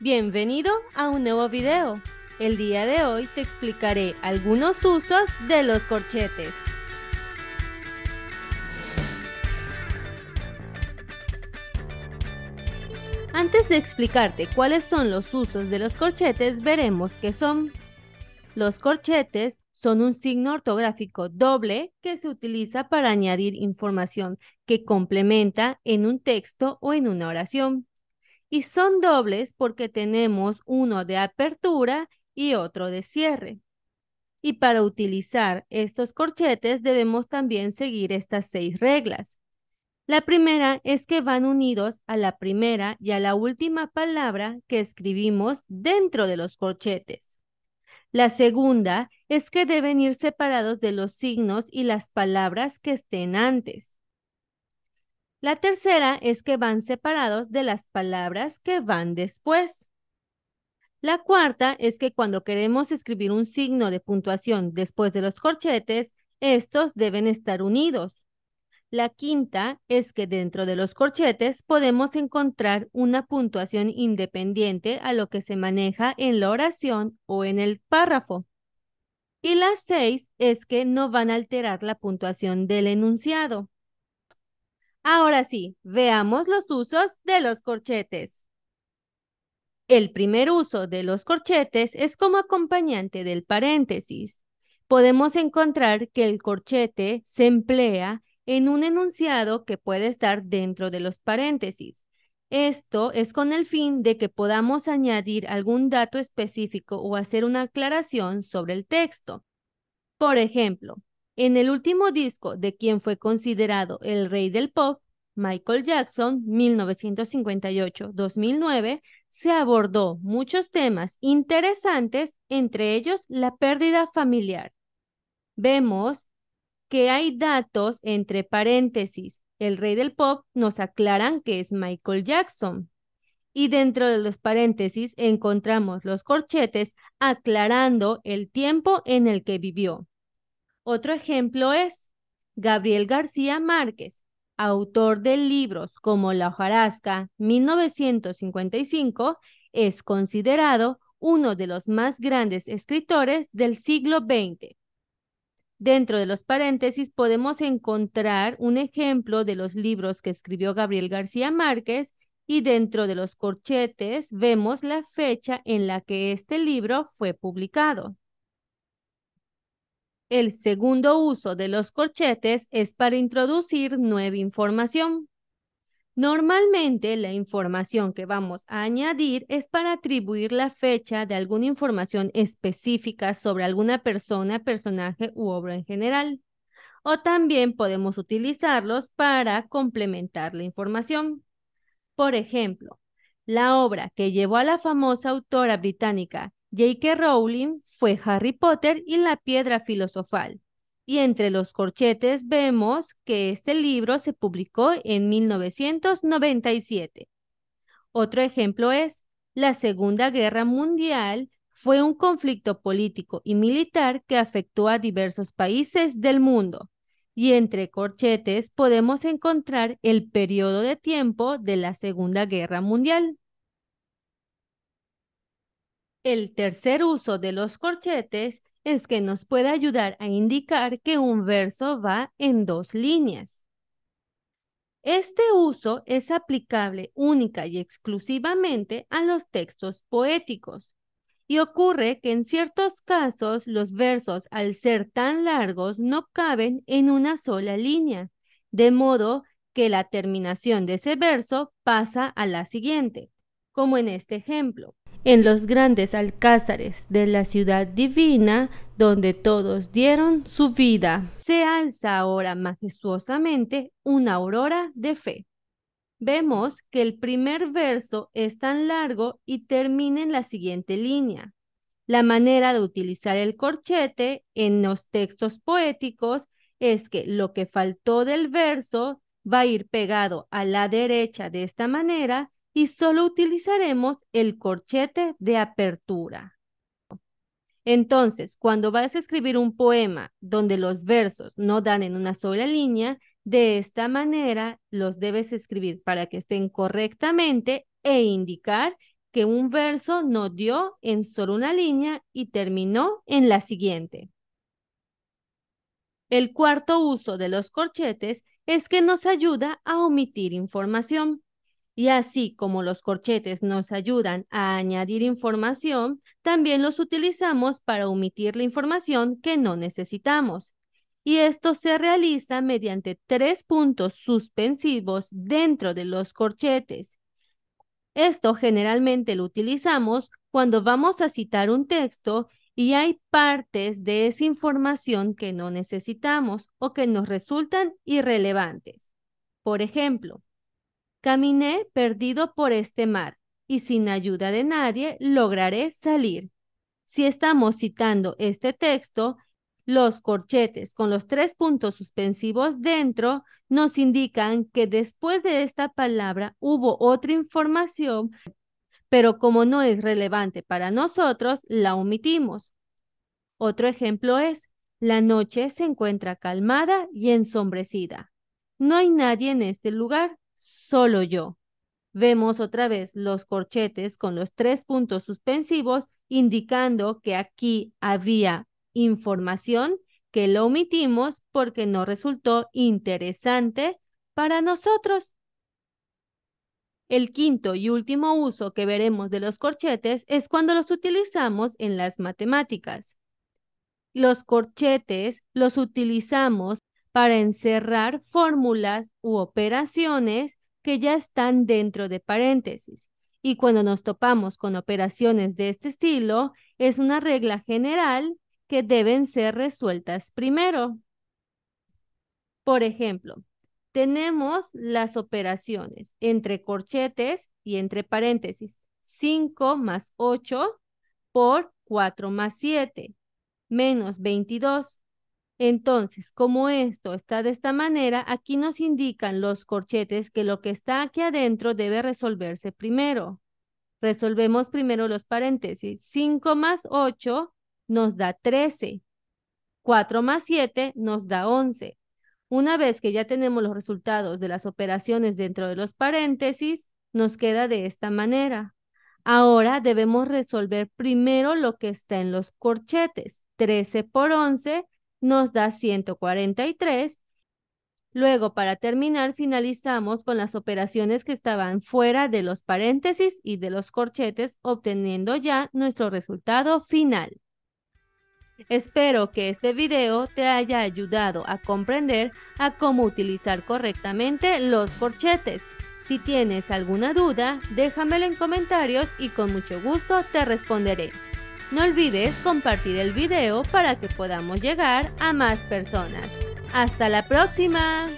Bienvenido a un nuevo video. El día de hoy te explicaré algunos usos de los corchetes. Antes de explicarte cuáles son los usos de los corchetes, veremos qué son. Los corchetes son un signo ortográfico doble que se utiliza para añadir información que complementa en un texto o en una oración y son dobles porque tenemos uno de apertura y otro de cierre. Y para utilizar estos corchetes debemos también seguir estas seis reglas. La primera es que van unidos a la primera y a la última palabra que escribimos dentro de los corchetes. La segunda es que deben ir separados de los signos y las palabras que estén antes. La tercera es que van separados de las palabras que van después. La cuarta es que cuando queremos escribir un signo de puntuación después de los corchetes, estos deben estar unidos. La quinta es que dentro de los corchetes podemos encontrar una puntuación independiente a lo que se maneja en la oración o en el párrafo. Y la seis es que no van a alterar la puntuación del enunciado. Ahora sí, veamos los usos de los corchetes. El primer uso de los corchetes es como acompañante del paréntesis. Podemos encontrar que el corchete se emplea en un enunciado que puede estar dentro de los paréntesis. Esto es con el fin de que podamos añadir algún dato específico o hacer una aclaración sobre el texto. Por ejemplo, en el último disco de quien fue considerado el rey del pop, Michael Jackson, 1958-2009, se abordó muchos temas interesantes, entre ellos la pérdida familiar. Vemos que hay datos entre paréntesis. El rey del pop nos aclaran que es Michael Jackson. Y dentro de los paréntesis encontramos los corchetes aclarando el tiempo en el que vivió. Otro ejemplo es Gabriel García Márquez, autor de libros como La hojarasca 1955, es considerado uno de los más grandes escritores del siglo XX. Dentro de los paréntesis podemos encontrar un ejemplo de los libros que escribió Gabriel García Márquez y dentro de los corchetes vemos la fecha en la que este libro fue publicado. El segundo uso de los corchetes es para introducir nueva información. Normalmente la información que vamos a añadir es para atribuir la fecha de alguna información específica sobre alguna persona, personaje u obra en general. O también podemos utilizarlos para complementar la información. Por ejemplo, la obra que llevó a la famosa autora británica J.K. Rowling fue Harry Potter y la piedra filosofal. Y entre los corchetes vemos que este libro se publicó en 1997. Otro ejemplo es la Segunda Guerra Mundial fue un conflicto político y militar que afectó a diversos países del mundo. Y entre corchetes podemos encontrar el periodo de tiempo de la Segunda Guerra Mundial. El tercer uso de los corchetes es que nos puede ayudar a indicar que un verso va en dos líneas. Este uso es aplicable única y exclusivamente a los textos poéticos y ocurre que en ciertos casos los versos al ser tan largos no caben en una sola línea, de modo que la terminación de ese verso pasa a la siguiente, como en este ejemplo en los grandes alcázares de la ciudad divina, donde todos dieron su vida. Se alza ahora majestuosamente una aurora de fe. Vemos que el primer verso es tan largo y termina en la siguiente línea. La manera de utilizar el corchete en los textos poéticos es que lo que faltó del verso va a ir pegado a la derecha de esta manera y solo utilizaremos el corchete de apertura. Entonces, cuando vas a escribir un poema donde los versos no dan en una sola línea, de esta manera los debes escribir para que estén correctamente e indicar que un verso no dio en solo una línea y terminó en la siguiente. El cuarto uso de los corchetes es que nos ayuda a omitir información. Y así como los corchetes nos ayudan a añadir información, también los utilizamos para omitir la información que no necesitamos. Y esto se realiza mediante tres puntos suspensivos dentro de los corchetes. Esto generalmente lo utilizamos cuando vamos a citar un texto y hay partes de esa información que no necesitamos o que nos resultan irrelevantes. Por ejemplo, Caminé perdido por este mar y sin ayuda de nadie lograré salir. Si estamos citando este texto, los corchetes con los tres puntos suspensivos dentro nos indican que después de esta palabra hubo otra información, pero como no es relevante para nosotros, la omitimos. Otro ejemplo es, la noche se encuentra calmada y ensombrecida. No hay nadie en este lugar solo yo. Vemos otra vez los corchetes con los tres puntos suspensivos indicando que aquí había información que lo omitimos porque no resultó interesante para nosotros. El quinto y último uso que veremos de los corchetes es cuando los utilizamos en las matemáticas. Los corchetes los utilizamos para encerrar fórmulas u operaciones que ya están dentro de paréntesis. Y cuando nos topamos con operaciones de este estilo, es una regla general que deben ser resueltas primero. Por ejemplo, tenemos las operaciones entre corchetes y entre paréntesis 5 más 8 por 4 más 7 menos 22 entonces, como esto está de esta manera, aquí nos indican los corchetes que lo que está aquí adentro debe resolverse primero. Resolvemos primero los paréntesis. 5 más 8 nos da 13. 4 más 7 nos da 11. Una vez que ya tenemos los resultados de las operaciones dentro de los paréntesis, nos queda de esta manera. Ahora debemos resolver primero lo que está en los corchetes. 13 por 11 nos da 143. Luego, para terminar, finalizamos con las operaciones que estaban fuera de los paréntesis y de los corchetes, obteniendo ya nuestro resultado final. Espero que este video te haya ayudado a comprender a cómo utilizar correctamente los corchetes. Si tienes alguna duda, déjamelo en comentarios y con mucho gusto te responderé. No olvides compartir el video para que podamos llegar a más personas. ¡Hasta la próxima!